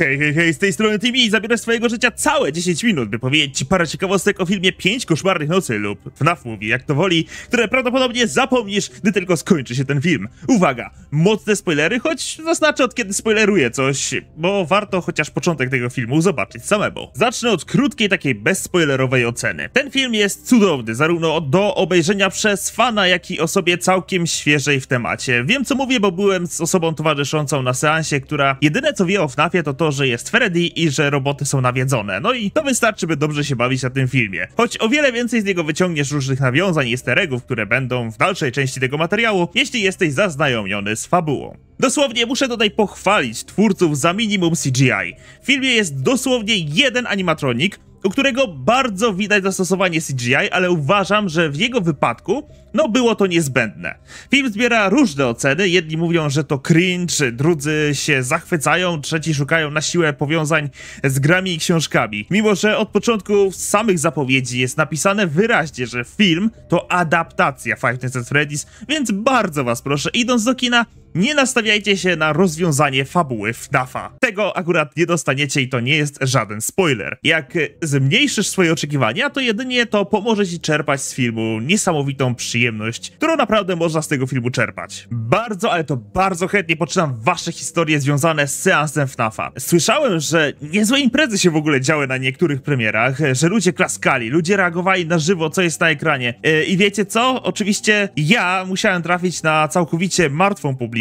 Hej, hej, hej, z tej strony TV i zabierasz swojego życia całe 10 minut, by powiedzieć ci parę ciekawostek o filmie 5 koszmarnych nocy lub FNAF Movie, jak to woli, które prawdopodobnie zapomnisz, gdy tylko skończy się ten film. Uwaga, mocne spoilery, choć zaznaczę od kiedy spoileruję coś, bo warto chociaż początek tego filmu zobaczyć samemu. Zacznę od krótkiej, takiej bezspoilerowej oceny. Ten film jest cudowny, zarówno do obejrzenia przez fana, jak i osobie całkiem świeżej w temacie. Wiem co mówię, bo byłem z osobą towarzyszącą na seansie, która jedyne co wie o FNAFie to to, że jest Freddy i że roboty są nawiedzone. No i to wystarczy, by dobrze się bawić na tym filmie. Choć o wiele więcej z niego wyciągniesz różnych nawiązań i steregów, które będą w dalszej części tego materiału, jeśli jesteś zaznajomiony z fabułą. Dosłownie muszę tutaj pochwalić twórców za minimum CGI. W filmie jest dosłownie jeden animatronik, u którego bardzo widać zastosowanie CGI, ale uważam, że w jego wypadku no było to niezbędne. Film zbiera różne oceny, jedni mówią, że to cringe, drudzy się zachwycają, trzeci szukają na siłę powiązań z grami i książkami. Mimo, że od początku samych zapowiedzi jest napisane wyraźnie, że film to adaptacja Five Nights at Freddy's, więc bardzo was proszę, idąc do kina, nie nastawiajcie się na rozwiązanie fabuły FNAFa. Tego akurat nie dostaniecie i to nie jest żaden spoiler. Jak zmniejszysz swoje oczekiwania, to jedynie to pomoże ci czerpać z filmu niesamowitą przyjemność, którą naprawdę można z tego filmu czerpać. Bardzo, ale to bardzo chętnie poczynam wasze historie związane z seansem FNAFa. Słyszałem, że niezłe imprezy się w ogóle działy na niektórych premierach, że ludzie klaskali, ludzie reagowali na żywo, co jest na ekranie. E, I wiecie co? Oczywiście ja musiałem trafić na całkowicie martwą publiczność.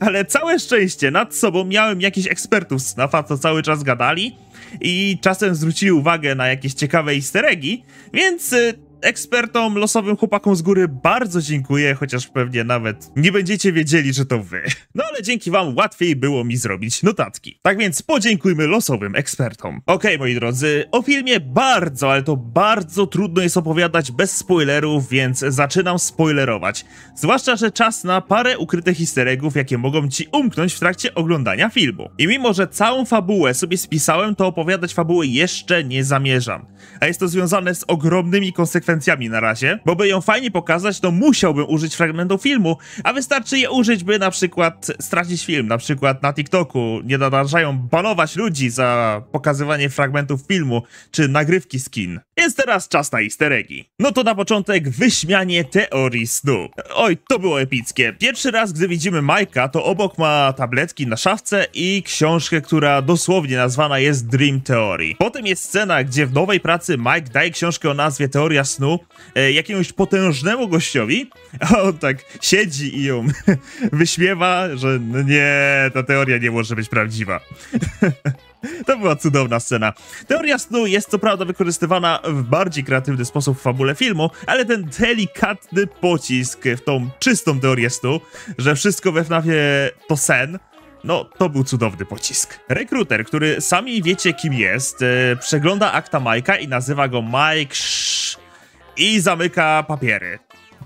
Ale całe szczęście, nad sobą miałem jakichś ekspertów z SNAFa, co cały czas gadali i czasem zwrócili uwagę na jakieś ciekawe easter eggi, więc y, Ekspertom, losowym chłopakom z góry bardzo dziękuję, chociaż pewnie nawet nie będziecie wiedzieli, że to wy. No ale dzięki wam łatwiej było mi zrobić notatki. Tak więc podziękujmy losowym ekspertom. Okej, okay, moi drodzy, o filmie bardzo, ale to bardzo trudno jest opowiadać bez spoilerów, więc zaczynam spoilerować. Zwłaszcza, że czas na parę ukrytych histeregów, jakie mogą ci umknąć w trakcie oglądania filmu. I mimo, że całą fabułę sobie spisałem, to opowiadać fabuły jeszcze nie zamierzam. A jest to związane z ogromnymi konsekwencjami sekwencjami na razie, bo by ją fajnie pokazać, to musiałbym użyć fragmentu filmu, a wystarczy je użyć, by na przykład stracić film, na przykład na TikToku nie nadarzają balować ludzi za pokazywanie fragmentów filmu czy nagrywki skin. Jest teraz czas na isteregi. No to na początek wyśmianie teorii snu. Oj, to było epickie. Pierwszy raz, gdy widzimy Majka, to obok ma tabletki na szafce i książkę, która dosłownie nazwana jest Dream Theory. Potem jest scena, gdzie w nowej pracy Mike daje książkę o nazwie Teoria snu e, jakiemuś potężnemu gościowi, a on tak siedzi i ją wyśmiewa, że no nie, ta teoria nie może być prawdziwa. To była cudowna scena. Teoria snu jest co prawda wykorzystywana w bardziej kreatywny sposób w fabule filmu, ale ten delikatny pocisk w tą czystą teorię snu, że wszystko we FNAFie to sen, no, to był cudowny pocisk. Rekruter, który sami wiecie kim jest, e, przegląda akta Majka i nazywa go Mike Sz i zamyka papiery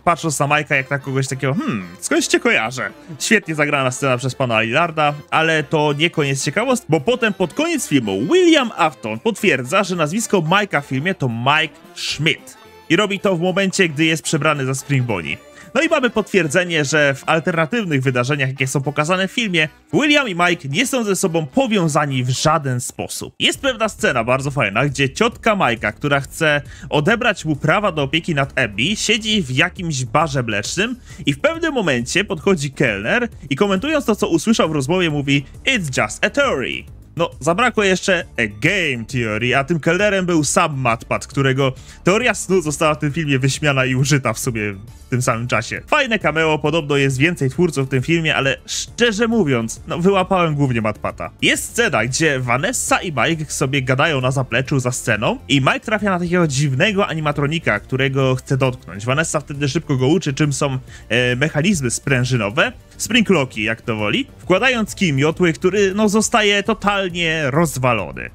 patrząc na Majka jak na kogoś takiego, hmm, skądś cię kojarzę. Świetnie zagrana scena przez pana Alilarda, ale to nie koniec ciekawost, bo potem pod koniec filmu William Afton potwierdza, że nazwisko Majka w filmie to Mike Schmidt. I robi to w momencie, gdy jest przebrany za Spring Bonnie. No i mamy potwierdzenie, że w alternatywnych wydarzeniach, jakie są pokazane w filmie, William i Mike nie są ze sobą powiązani w żaden sposób. Jest pewna scena bardzo fajna, gdzie ciotka Mike'a, która chce odebrać mu prawa do opieki nad Abby, siedzi w jakimś barze mlecznym i w pewnym momencie podchodzi kelner i komentując to, co usłyszał w rozmowie, mówi It's just a theory. No, zabrakło jeszcze a game theory, a tym kelnerem był sam Matpad, którego teoria snu została w tym filmie wyśmiana i użyta w sumie w tym samym czasie. Fajne cameo, podobno jest więcej twórców w tym filmie, ale szczerze mówiąc, no wyłapałem głównie Matpata. Jest scena, gdzie Vanessa i Mike sobie gadają na zapleczu za sceną i Mike trafia na takiego dziwnego animatronika, którego chce dotknąć. Vanessa wtedy szybko go uczy, czym są e, mechanizmy sprężynowe Sprinkloki, jak to woli, wkładając kij miotły, który no zostaje totalnie rozwalony.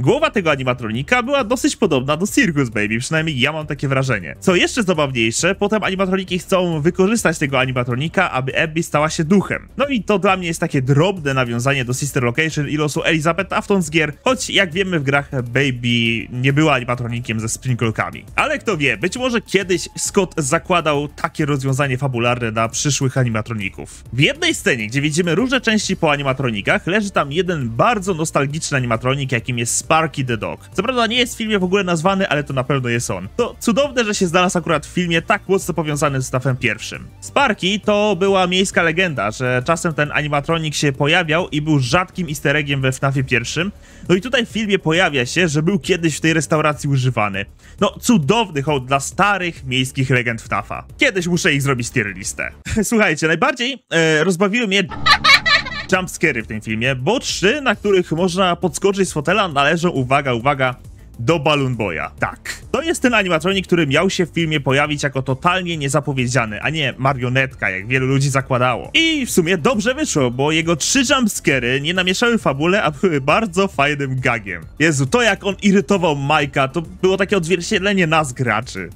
Głowa tego animatronika była dosyć podobna do Circus Baby, przynajmniej ja mam takie wrażenie. Co jeszcze zabawniejsze, potem animatroniki chcą wykorzystać tego animatronika, aby Abby stała się duchem. No i to dla mnie jest takie drobne nawiązanie do Sister Location i losu Elizabeth Afton z gier, choć jak wiemy w grach Baby nie była animatronikiem ze sprinklkami. Ale kto wie, być może kiedyś Scott zakładał takie rozwiązanie fabularne na przyszłych animatroników. W jednej scenie, gdzie widzimy różne części po animatronikach, leży tam jeden bardzo nostalgiczny animatronik, jakim jest Sparky the Dog. Co prawda nie jest w filmie w ogóle nazwany, ale to na pewno jest on. To cudowne, że się znalazł akurat w filmie tak mocno powiązany z Staffem pierwszym. Sparky to była miejska legenda, że czasem ten animatronik się pojawiał i był rzadkim easter eggiem we FNAFie pierwszym. No i tutaj w filmie pojawia się, że był kiedyś w tej restauracji używany. No cudowny hołd dla starych miejskich legend FNAFa. Kiedyś muszę ich zrobić tier listę. Słuchajcie, najbardziej e, rozbawiły mnie jumpscary w tym filmie, bo trzy, na których można podskoczyć z fotela, należą, uwaga, uwaga, do Balloon Boya. Tak. To jest ten animatronik, który miał się w filmie pojawić jako totalnie niezapowiedziany, a nie marionetka, jak wielu ludzi zakładało. I w sumie dobrze wyszło, bo jego trzy jumpscary nie namieszały fabule, a były bardzo fajnym gagiem. Jezu, to jak on irytował Majka, to było takie odzwierciedlenie nas graczy.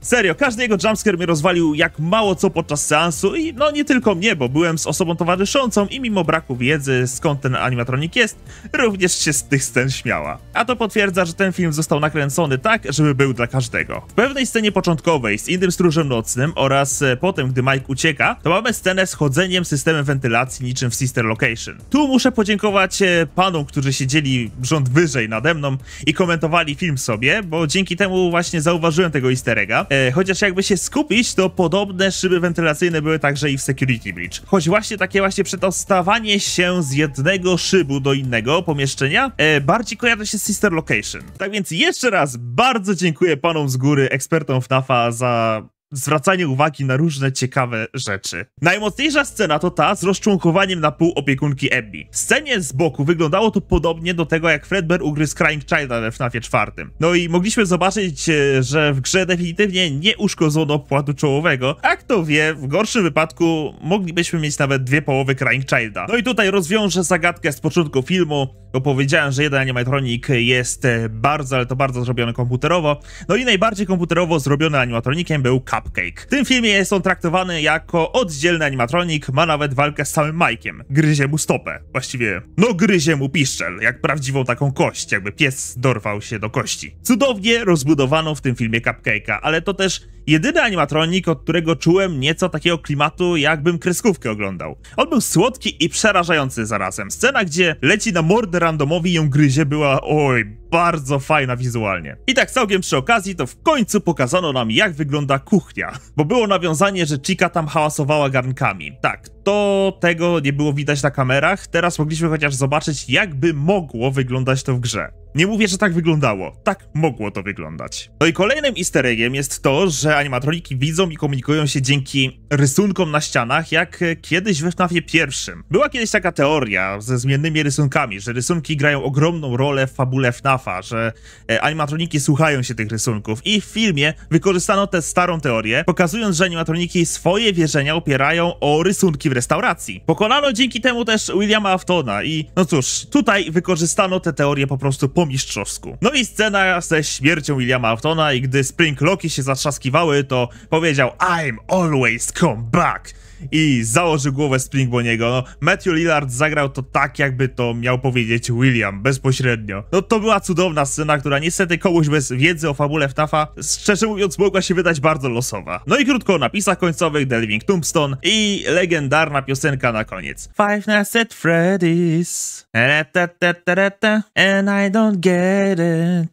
Serio, każdy jego jumpscare mnie rozwalił jak mało co podczas seansu i no nie tylko mnie, bo byłem z osobą towarzyszącą i mimo braku wiedzy skąd ten animatronik jest, również się z tych scen śmiała. A to potwierdza, że ten film został nakręcony tak, żeby był dla każdego. W pewnej scenie początkowej z Indym Stróżem Nocnym oraz e, potem, gdy Mike ucieka, to mamy scenę z chodzeniem systemem wentylacji niczym w Sister Location. Tu muszę podziękować e, panom, którzy siedzieli rząd wyżej nade mną i komentowali film sobie, bo dzięki temu właśnie zauważyłem tego easter egga E, chociaż jakby się skupić, to podobne szyby wentylacyjne były także i w Security Breach. Choć właśnie takie właśnie przedostawanie się z jednego szybu do innego pomieszczenia e, bardziej kojarzy się z Sister Location. Tak więc jeszcze raz bardzo dziękuję panom z góry, ekspertom FNAFa za zwracanie uwagi na różne ciekawe rzeczy. Najmocniejsza scena to ta z rozczłonkowaniem na pół opiekunki Abby. Scenie z boku wyglądało to podobnie do tego, jak Fredbear ugryzł Crying Childa w FNAFie 4. No i mogliśmy zobaczyć, e, że w grze definitywnie nie uszkodzono płatu czołowego, a kto wie, w gorszym wypadku moglibyśmy mieć nawet dwie połowy Crying Childa. No i tutaj rozwiążę zagadkę z początku filmu, bo powiedziałem, że jeden animatronik jest e, bardzo, ale to bardzo zrobiony komputerowo. No i najbardziej komputerowo zrobiony animatronikiem był Cap Cupcake. W tym filmie jest on traktowany jako oddzielny animatronik, ma nawet walkę z samym Mike'iem. Gryzie mu stopę. Właściwie, no gryzie mu piszczel, jak prawdziwą taką kość, jakby pies dorwał się do kości. Cudownie rozbudowano w tym filmie Cupcake'a, ale to też jedyny animatronik, od którego czułem nieco takiego klimatu, jakbym kreskówkę oglądał. On był słodki i przerażający zarazem. Scena, gdzie leci na mordę randomowi i ją gryzie była, oj, bardzo fajna wizualnie. I tak całkiem przy okazji to w końcu pokazano nam jak wygląda kuchnia, bo było nawiązanie, że Chica tam hałasowała garnkami. Tak, to tego nie było widać na kamerach, teraz mogliśmy chociaż zobaczyć, jakby mogło wyglądać to w grze. Nie mówię, że tak wyglądało. Tak mogło to wyglądać. No i kolejnym easter eggiem jest to, że animatroniki widzą i komunikują się dzięki rysunkom na ścianach, jak kiedyś we FNAFie pierwszym. Była kiedyś taka teoria ze zmiennymi rysunkami, że rysunki grają ogromną rolę w fabule FNAFa, że e, animatroniki słuchają się tych rysunków i w filmie wykorzystano tę starą teorię, pokazując, że animatroniki swoje wierzenia opierają o rysunki w restauracji. Pokonano dzięki temu też Williama Aftona i no cóż, tutaj wykorzystano tę teorię po prostu po mistrzowsku. No i scena ze śmiercią Williama Aftona i gdy Spring Loki się zatrzaskiwały, to powiedział I'm always come back i założy głowę Springboniego. No, Matthew Lillard zagrał to tak, jakby to miał powiedzieć William, bezpośrednio. No to była cudowna scena, która niestety kogoś bez wiedzy o fabule FNAFa, szczerze mówiąc, mogła się wydać bardzo losowa. No i krótko o napisach końcowych, Delving Tombstone i legendarna piosenka na koniec. Five Nights at Freddy's and I don't get it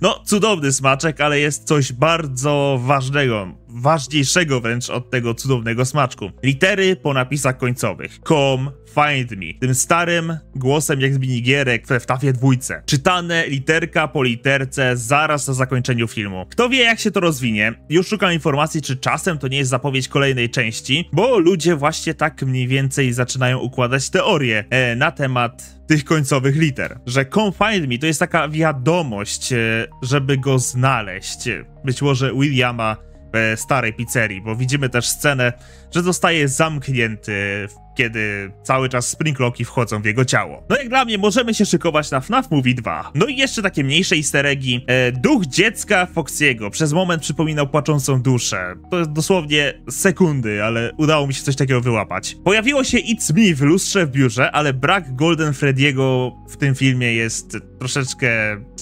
No, cudowny smaczek, ale jest coś bardzo ważnego ważniejszego wręcz od tego cudownego smaczku. Litery po napisach końcowych. Com, find me. Tym starym głosem jak z minigierek w wtafie dwójce. Czytane literka po literce zaraz na zakończeniu filmu. Kto wie jak się to rozwinie? Już szukam informacji czy czasem to nie jest zapowiedź kolejnej części, bo ludzie właśnie tak mniej więcej zaczynają układać teorie e, na temat tych końcowych liter. Że come find me to jest taka wiadomość, e, żeby go znaleźć. Być może Williama E, starej pizzerii, bo widzimy też scenę że zostaje zamknięty, kiedy cały czas Springloki wchodzą w jego ciało. No jak dla mnie możemy się szykować na FNAF Movie 2. No i jeszcze takie mniejsze isteregi. E, duch dziecka Foxiego przez moment przypominał płaczącą duszę. To jest dosłownie sekundy, ale udało mi się coś takiego wyłapać. Pojawiło się It's Me w lustrze w biurze, ale brak Golden Freddy'ego w tym filmie jest troszeczkę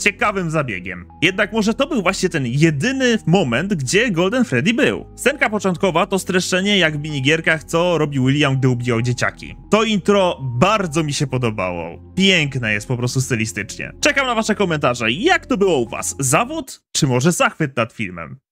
ciekawym zabiegiem. Jednak może to był właśnie ten jedyny moment, gdzie Golden Freddy był. Scenka początkowa to streszczenie jak minigierkach, co robił William, gdy ubijał dzieciaki. To intro bardzo mi się podobało. Piękne jest po prostu stylistycznie. Czekam na wasze komentarze. Jak to było u was? Zawód? Czy może zachwyt nad filmem?